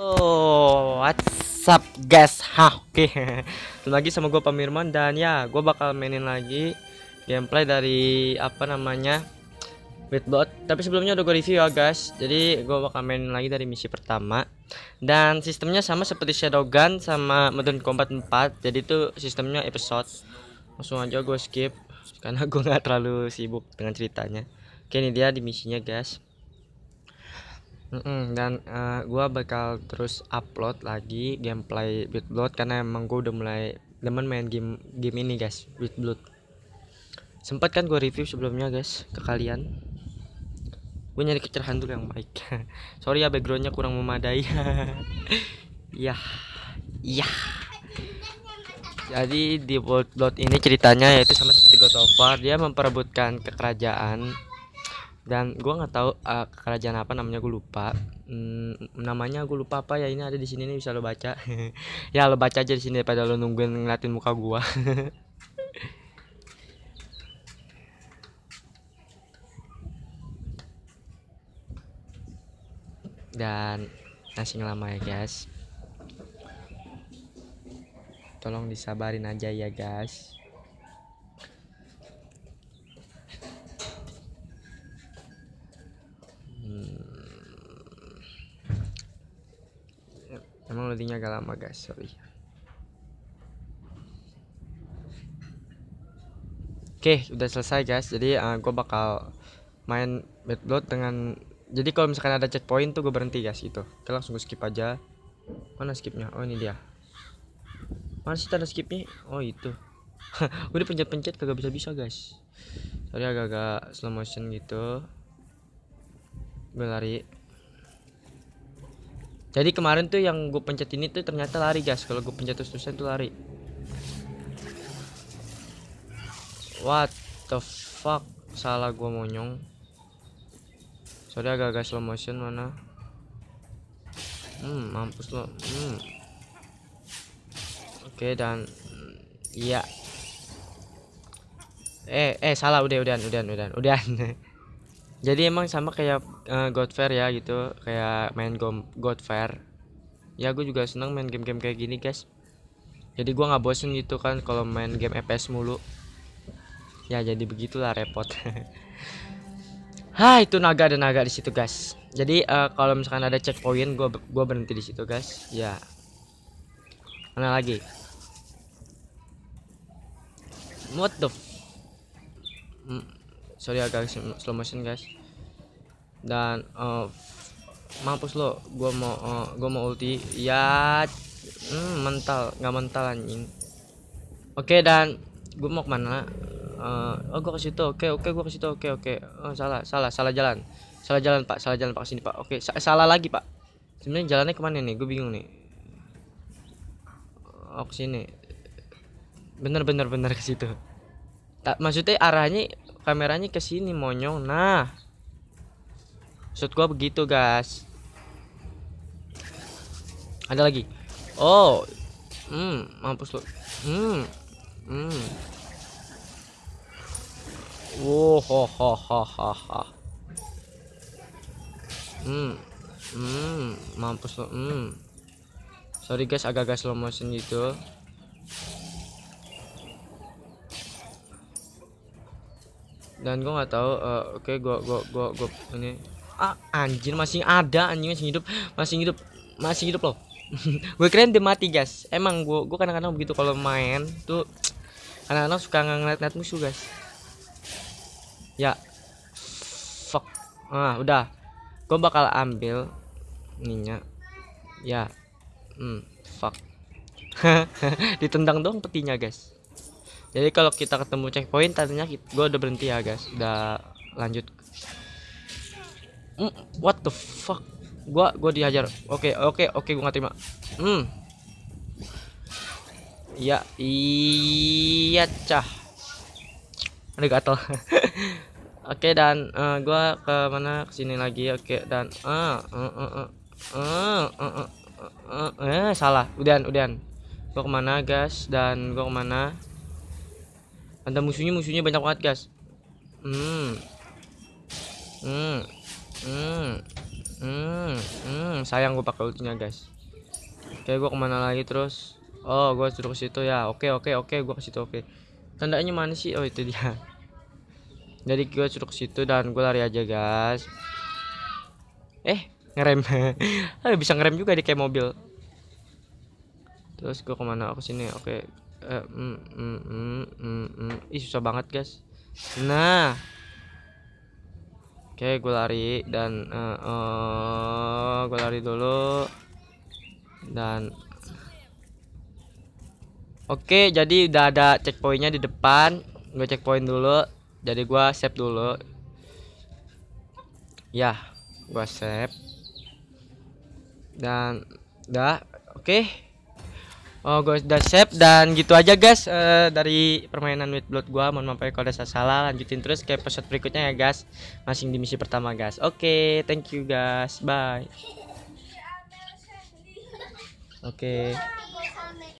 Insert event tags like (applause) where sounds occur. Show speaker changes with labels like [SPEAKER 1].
[SPEAKER 1] Oh, what's up guys? Ha, oke. Okay. lagi sama gue Pamirman dan ya, gue bakal mainin lagi gameplay dari apa namanya? Bitbot. Tapi sebelumnya udah gue review ya guys. Jadi gue bakal mainin lagi dari misi pertama. Dan sistemnya sama seperti Shadowgun sama Modern Combat 4. Jadi itu sistemnya episode. Langsung aja gue skip karena gue nggak terlalu sibuk dengan ceritanya. Oke, ini dia di misinya guys. Mm -mm, dan uh, eh, gue bakal terus upload lagi gameplay Blood karena emang gue udah mulai demen main game game ini guys Blood. sempat kan gue review sebelumnya guys ke kalian gue nyari kecerahan dulu yang baik (laughs) sorry ya backgroundnya kurang memadai ya (laughs) ya jadi di Blood ini ceritanya yaitu sama seperti God of War dia memperebutkan kekerajaan dan gue nggak tahu uh, kerajaan apa namanya gue lupa hmm, namanya gue lupa apa ya ini ada di sini nih bisa lo baca (laughs) ya lo baca aja di sini daripada lo nungguin ngeliatin muka gue (laughs) dan nasi lama ya guys tolong disabarin aja ya guys emang loadingnya agak lama guys sorry oke udah selesai guys jadi uh, eh, gue bakal main bad blood dengan jadi kalau misalkan ada checkpoint tuh gue berhenti guys gitu kita langsung gue skip aja mana skipnya oh ini dia mana sih tanda skipnya oh itu (laughs) udah pencet-pencet kagak bisa-bisa guys sorry agak-agak slow motion gitu gue lari jadi kemarin tuh yang gue pencet ini tuh ternyata lari guys kalau gue pencet terus-terusan tuh lari what the fuck salah gue monyong sorry agak-agak slow motion mana hmm mampus lo hmm oke okay, dan iya eh eh salah udah udah udah udah udah (laughs) jadi emang sama kayak uh, Fair ya gitu kayak main God Fair ya gue juga seneng main game-game kayak gini guys jadi gue nggak bosen gitu kan kalau main game FPS e mulu ya jadi begitulah repot (laughs) Hah itu naga dan naga di situ guys jadi uh, kalau misalkan ada checkpoint gue gua berhenti di situ guys ya mana lagi what the sorry agak slow motion guys dan uh, mampus lo gua mau uh, gua mau ulti ya mm, mental nggak mental anjing oke okay, dan gua mau kemana uh, oh gua ke situ oke okay, oke okay, gua ke situ oke okay, oke okay. oh, salah salah salah jalan salah jalan pak salah jalan pak sini pak oke okay, sa salah lagi pak sebenarnya jalannya kemana nih gue bingung nih oh ke sini bener bener bener ke situ tak maksudnya arahnya kameranya ke sini monyong nah maksud gua begitu guys ada lagi oh hmm mampus lu hmm hmm Wow, oh, ho, ho, ho, ho, ho. Hmm, hmm, mampus lo. Hmm. Sorry guys, agak-agak slow motion gitu. dan gue nggak tahu uh, oke okay, gue gue gue gue ini ah, anjir masih ada anjing masih hidup masih hidup masih hidup loh (laughs) gue keren dia mati guys emang gue gue kadang-kadang begitu kalau main tuh kadang-kadang suka ngeliat-ngeliat musuh guys ya fuck ah udah gue bakal ambil minyak ya hmm fuck (laughs) ditendang dong petinya guys jadi kalau kita ketemu checkpoint tadinya gue udah berhenti ya guys udah lanjut mm, what the fuck gua gua dihajar oke okay, oke okay, oke okay, gua gak terima hmm Ya iya cah ada gatel oke dan uh, gua ke mana ke sini lagi oke okay, dan ah uh, uh, uh, uh, uh, uh, salah Udian udian. gua kemana guys dan gua kemana Tanda musuhnya musuhnya banyak banget guys. Hmm. Hmm. Hmm. Hmm. Hmm. Sayang gue pakai ultinya guys. Oke gue kemana lagi terus? Oh gue suruh ke situ ya. Oke oke oke gue ke situ oke. Tandanya mana sih? Oh itu dia. (laughs) Jadi gue suruh ke situ dan gue lari aja guys. Eh ngerem. Ayo (laughs) bisa ngerem juga di kayak mobil. Terus gue kemana? Aku sini. Oke mm, mm, mm, mm, mm. Ih susah banget guys Nah Oke gue lari Dan Gue lari dulu Dan Oke jadi udah ada checkpointnya di depan Gue checkpoint dulu Jadi gue save dulu Ya Gue save Dan Dah Oke Oh, gue udah save dan gitu aja guys uh, dari permainan with blood gua. Mohon maaf ya kalau ada salah. Lanjutin terus ke episode berikutnya ya guys. Masih di misi pertama guys. Oke, okay, thank you guys. Bye. Oke. Okay.